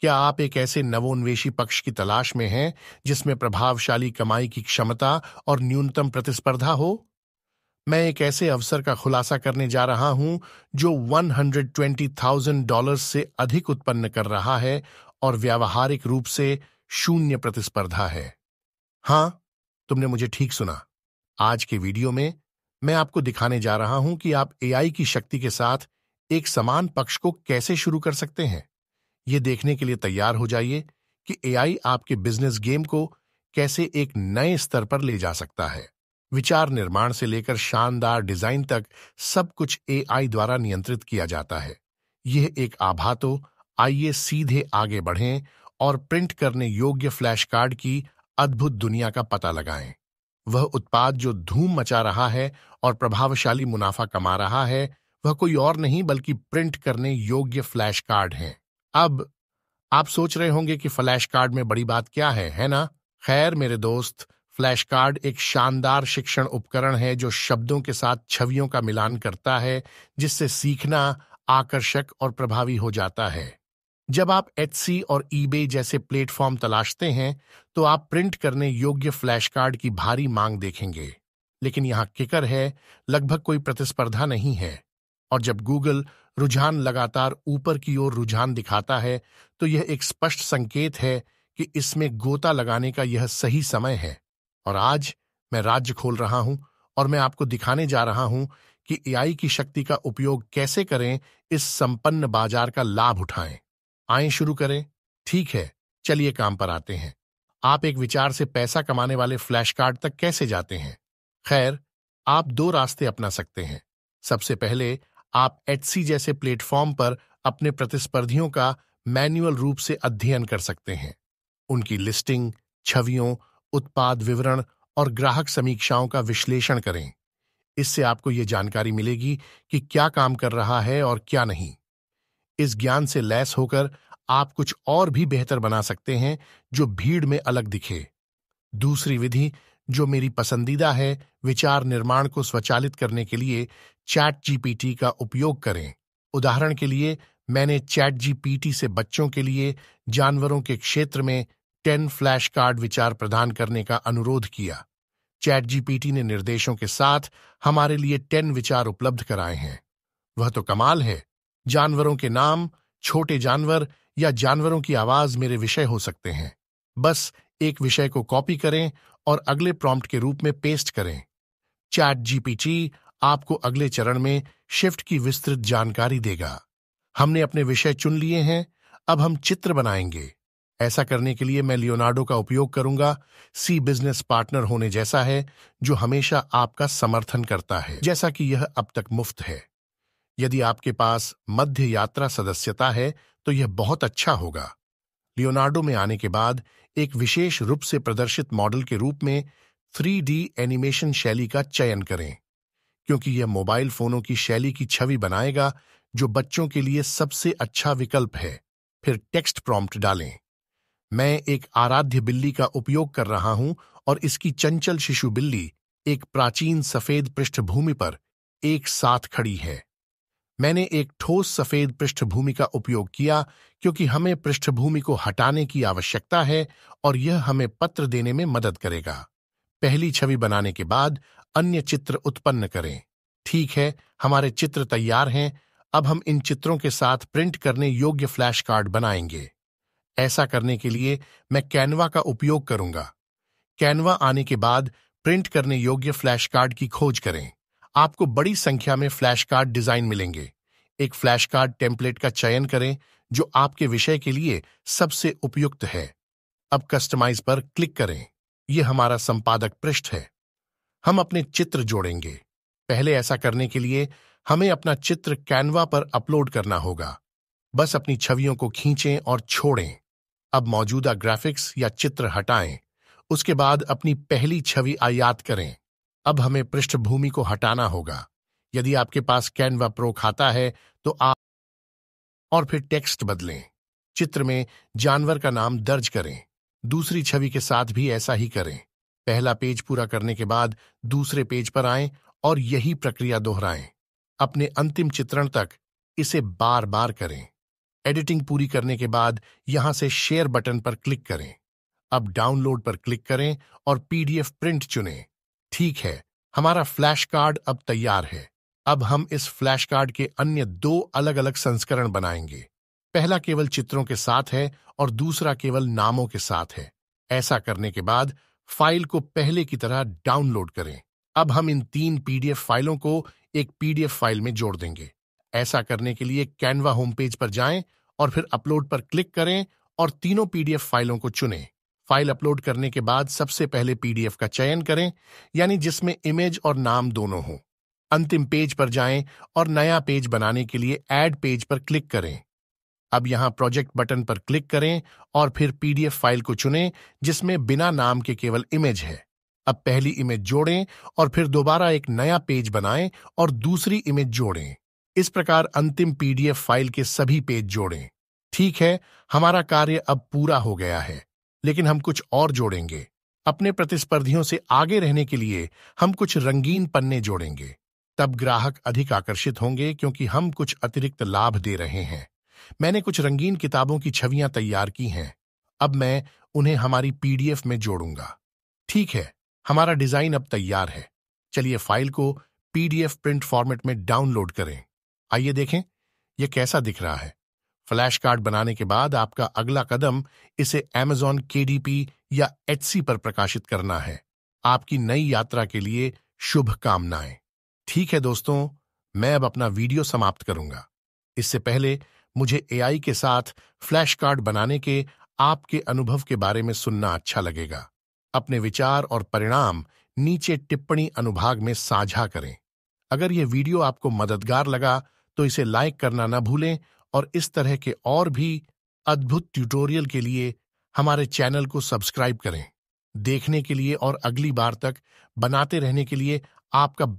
क्या आप एक ऐसे नवोन्वेषी पक्ष की तलाश में हैं जिसमें प्रभावशाली कमाई की क्षमता और न्यूनतम प्रतिस्पर्धा हो मैं एक ऐसे अवसर का खुलासा करने जा रहा हूं जो 120,000 डॉलर्स से अधिक उत्पन्न कर रहा है और व्यावहारिक रूप से शून्य प्रतिस्पर्धा है हां तुमने मुझे ठीक सुना आज के वीडियो में मैं आपको दिखाने जा रहा हूं कि आप एआई की शक्ति के साथ एक समान पक्ष को कैसे शुरू कर सकते हैं ये देखने के लिए तैयार हो जाइए कि एआई आपके बिजनेस गेम को कैसे एक नए स्तर पर ले जा सकता है विचार निर्माण से लेकर शानदार डिजाइन तक सब कुछ एआई द्वारा नियंत्रित किया जाता है यह एक आभा तो आइए सीधे आगे बढ़ें और प्रिंट करने योग्य फ्लैश कार्ड की अद्भुत दुनिया का पता लगाएं वह उत्पाद जो धूम मचा रहा है और प्रभावशाली मुनाफा कमा रहा है वह कोई और नहीं बल्कि प्रिंट करने योग्य फ्लैश कार्ड हैं अब आप सोच रहे होंगे कि फ्लैश कार्ड में बड़ी बात क्या है है ना खैर मेरे दोस्त फ्लैश कार्ड एक शानदार शिक्षण उपकरण है जो शब्दों के साथ छवियों का मिलान करता है जिससे सीखना आकर्षक और प्रभावी हो जाता है जब आप एच और ईबे जैसे प्लेटफॉर्म तलाशते हैं तो आप प्रिंट करने योग्य फ्लैश कार्ड की भारी मांग देखेंगे लेकिन यहाँ किकर है लगभग कोई प्रतिस्पर्धा नहीं है और जब गूगल रुझान लगातार ऊपर की ओर रुझान दिखाता है तो यह एक स्पष्ट संकेत है कि इसमें गोता लगाने का यह सही समय है और आज मैं राज्य खोल रहा हूं और मैं आपको दिखाने जा रहा हूं कि एआई की शक्ति का उपयोग कैसे करें इस संपन्न बाजार का लाभ उठाएं आए शुरू करें ठीक है चलिए काम पर आते हैं आप एक विचार से पैसा कमाने वाले फ्लैश कार्ड तक कैसे जाते हैं खैर आप दो रास्ते अपना सकते हैं सबसे पहले आप एटसी जैसे प्लेटफॉर्म पर अपने प्रतिस्पर्धियों का मैन्युअल रूप से अध्ययन कर सकते हैं उनकी लिस्टिंग छवियों उत्पाद विवरण और ग्राहक समीक्षाओं का विश्लेषण करें इससे आपको ये जानकारी मिलेगी कि क्या काम कर रहा है और क्या नहीं इस ज्ञान से लैस होकर आप कुछ और भी बेहतर बना सकते हैं जो भीड़ में अलग दिखे दूसरी विधि जो मेरी पसंदीदा है विचार निर्माण को स्वचालित करने के लिए चैट जीपीटी का उपयोग करें उदाहरण के लिए मैंने चैट जीपीटी से बच्चों के लिए जानवरों के क्षेत्र में टेन फ्लैश कार्ड विचार प्रदान करने का अनुरोध किया चैट जीपीटी ने निर्देशों के साथ हमारे लिए टेन विचार उपलब्ध कराए हैं वह तो कमाल है जानवरों के नाम छोटे जानवर या जानवरों की आवाज मेरे विषय हो सकते हैं बस एक विषय को कॉपी करें और अगले प्रॉम्प्ट के रूप में पेस्ट करें चैट जीपीटी आपको अगले चरण में शिफ्ट की विस्तृत जानकारी देगा हमने अपने विषय चुन लिए हैं अब हम चित्र बनाएंगे ऐसा करने के लिए मैं लियोनार्डो का उपयोग करूंगा सी बिजनेस पार्टनर होने जैसा है जो हमेशा आपका समर्थन करता है जैसा कि यह अब तक मुफ्त है यदि आपके पास मध्य यात्रा सदस्यता है तो यह बहुत अच्छा होगा लियोनार्डो में आने के बाद एक विशेष रूप से प्रदर्शित मॉडल के रूप में थ्री एनिमेशन शैली का चयन करें क्योंकि यह मोबाइल फोनों की शैली की छवि बनाएगा जो बच्चों के लिए सबसे अच्छा विकल्प है फिर टेक्स्ट प्रॉम्प्ट डालें मैं एक आराध्य बिल्ली का उपयोग कर रहा हूं और इसकी चंचल शिशु बिल्ली एक प्राचीन सफेद पृष्ठभूमि पर एक साथ खड़ी है मैंने एक ठोस सफेद पृष्ठभूमि का उपयोग किया क्योंकि हमें पृष्ठभूमि को हटाने की आवश्यकता है और यह हमें पत्र देने में मदद करेगा पहली छवि बनाने के बाद अन्य चित्र उत्पन्न करें ठीक है हमारे चित्र तैयार हैं अब हम इन चित्रों के साथ प्रिंट करने योग्य फ्लैश कार्ड बनाएंगे ऐसा करने के लिए मैं कैनवा का उपयोग करूंगा कैनवा आने के बाद प्रिंट करने योग्य फ्लैश कार्ड की खोज करें आपको बड़ी संख्या में फ्लैश कार्ड डिजाइन मिलेंगे एक फ्लैश कार्ड टेम्पलेट का चयन करें जो आपके विषय के लिए सबसे उपयुक्त है अब कस्टमाइज पर क्लिक करें यह हमारा संपादक पृष्ठ है हम अपने चित्र जोड़ेंगे पहले ऐसा करने के लिए हमें अपना चित्र कैनवा पर अपलोड करना होगा बस अपनी छवियों को खींचें और छोड़ें अब मौजूदा ग्राफिक्स या चित्र हटाएं उसके बाद अपनी पहली छवि आयात करें अब हमें पृष्ठभूमि को हटाना होगा यदि आपके पास कैनवा प्रो खाता है तो आप और फिर टेक्स्ट बदलें चित्र में जानवर का नाम दर्ज करें दूसरी छवि के साथ भी ऐसा ही करें पहला पेज पूरा करने के बाद दूसरे पेज पर आएं और यही प्रक्रिया दोहराएं अपने अंतिम चित्रण तक इसे बार बार करें एडिटिंग पूरी करने के बाद यहां से शेयर बटन पर क्लिक करें अब डाउनलोड पर क्लिक करें और पीडीएफ प्रिंट चुनें ठीक है हमारा फ्लैश कार्ड अब तैयार है अब हम इस फ्लैश कार्ड के अन्य दो अलग अलग संस्करण बनाएंगे पहला केवल चित्रों के साथ है और दूसरा केवल नामों के साथ है ऐसा करने के बाद फाइल को पहले की तरह डाउनलोड करें अब हम इन तीन पीडीएफ फाइलों को एक पीडीएफ फाइल में जोड़ देंगे ऐसा करने के लिए कैनवा होम पेज पर जाएं और फिर अपलोड पर क्लिक करें और तीनों पीडीएफ फाइलों को चुनें फाइल अपलोड करने के बाद सबसे पहले पीडीएफ का चयन करें यानी जिसमें इमेज और नाम दोनों हों अंतिम पेज पर जाएं और नया पेज बनाने के लिए एड पेज पर क्लिक करें अब यहाँ प्रोजेक्ट बटन पर क्लिक करें और फिर पीडीएफ फाइल को चुनें जिसमें बिना नाम के केवल इमेज है अब पहली इमेज जोड़ें और फिर दोबारा एक नया पेज बनाएं और दूसरी इमेज जोड़ें इस प्रकार अंतिम पीडीएफ फाइल के सभी पेज जोड़ें ठीक है हमारा कार्य अब पूरा हो गया है लेकिन हम कुछ और जोड़ेंगे अपने प्रतिस्पर्धियों से आगे रहने के लिए हम कुछ रंगीन पन्ने जोड़ेंगे तब ग्राहक अधिक आकर्षित होंगे क्योंकि हम कुछ अतिरिक्त लाभ दे रहे हैं मैंने कुछ रंगीन किताबों की छवियां तैयार की हैं अब मैं उन्हें हमारी पीडीएफ में जोड़ूंगा ठीक है हमारा डिजाइन अब तैयार है चलिए फाइल को पीडीएफ प्रिंट फॉर्मेट में डाउनलोड करें आइए देखें यह कैसा दिख रहा है फ्लैश कार्ड बनाने के बाद आपका अगला कदम इसे एमेजॉन के या एच पर प्रकाशित करना है आपकी नई यात्रा के लिए शुभकामनाएं ठीक है दोस्तों मैं अब अपना वीडियो समाप्त करूंगा इससे पहले मुझे एआई के साथ फ्लैश कार्ड बनाने के आपके अनुभव के बारे में सुनना अच्छा लगेगा अपने विचार और परिणाम नीचे टिप्पणी अनुभाग में साझा करें अगर यह वीडियो आपको मददगार लगा तो इसे लाइक करना न भूलें और इस तरह के और भी अद्भुत ट्यूटोरियल के लिए हमारे चैनल को सब्सक्राइब करें देखने के लिए और अगली बार तक बनाते रहने के लिए आपका